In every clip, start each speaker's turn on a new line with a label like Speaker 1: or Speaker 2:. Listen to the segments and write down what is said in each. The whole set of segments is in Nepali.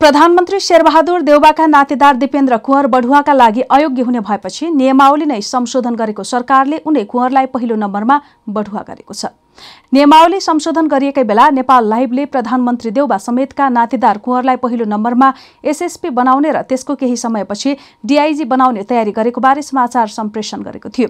Speaker 1: प्रधानमन्त्री शेरबहादुर देउबाका नातेदार दिपेन्द्र कुँवर बढुवाका लागि अयोग्य हुने भएपछि नियमावली नै संशोधन गरेको सरकारले उनै कुँवरलाई पहिलो नम्बरमा बढुवा गरेको छ नियमावली संशोधन गरिएकै बेला नेपाल लाइभले प्रधानमन्त्री देउबा समेतका नातेदार कुँवरलाई पहिलो नम्बरमा एसएसपी बनाउने र त्यसको केही समयपछि डिआइजी बनाउने तयारी गरेको बारे समाचार सम्प्रेषण गरेको थियो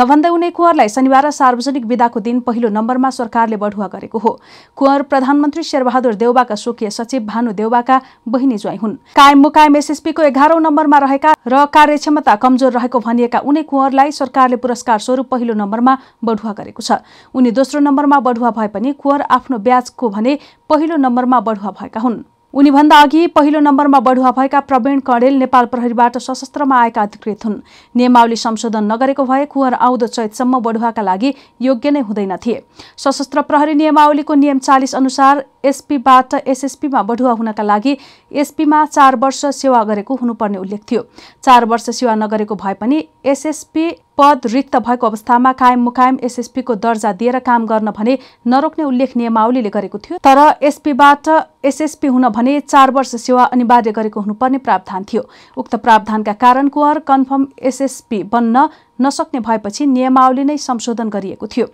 Speaker 1: नभन्दै उनी कुँवरलाई शनिबार सार्वजनिक विदाको दिन पहिलो नम्बरमा सरकारले बढुवा गरेको हो कुँवर प्रधानमन्त्री शेरबहादुर देउबाका स्वकीय सचिव भानु देउबाका बहिनी ज्वाई हुन् कायम मुकायम एसएसपीको एघारौं नम्बरमा रहेका र कार्यक्षमता कमजोर रहेको भनिएका उनी कुँवरलाई सरकारले पुरस्कार स्वरूप पहिलो नम्बरमा बढुवा गरेको छ उनी दोस्रो नम्बरमा बढुवा भए पनि कुवर आफ्नो ब्याजको भने पहिलो नम्बरमा बढुवा भएका हुन् उनीभन्दा अघि पहिलो नम्बरमा बढुवा भएका प्रवीण कणेल नेपाल प्रहरीबाट सशस्त्रमा आएका अधिकृत हुन् नियमावली संशोधन नगरेको भए कुवर आउँदो चैतसम्म बढुवाका लागि योग्य नै हुँदैन थिए सशस्त्र प्रहरी नियमावलीको नियम चालिस अनुसार एसपीबाट एसएसपीमा बढुवा हुनका लागि एसपीमा चार वर्ष सेवा गरेको हुनुपर्ने उल्लेख थियो चार वर्ष सेवा नगरेको भए पनि एसएसपी पद रिक्त भएको अवस्थामा कायम मुकायम एसएसपीको दर्जा दिएर काम गर्न भने नरोक्ने उल्लेख नियमावलीले गरेको थियो तर एसपीबाट एसएसपी हुन भने चार वर्ष सेवा अनिवार्य गरेको हुनुपर्ने प्रावधान थियो उक्त प्रावधानका कारण कुँवर कन्फर्म एसएसपी बन्न नसक्ने भएपछि नियमावली नै संशोधन गरिएको थियो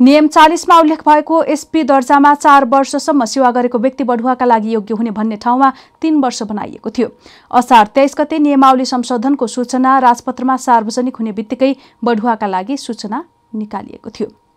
Speaker 1: नियम चालिसमा उल्लेख भएको एसपी दर्जामा चार वर्षसम्म सेवा गरेको व्यक्ति बढुवाका लागि योग्य हुने भन्ने ठाउँमा तीन वर्ष बनाइएको थियो असार तेइस गते नियमावली संशोधनको सूचना राजपत्रमा सार्वजनिक हुने बित्तिकै बढुवाका लागि सूचना निकालिएको थियो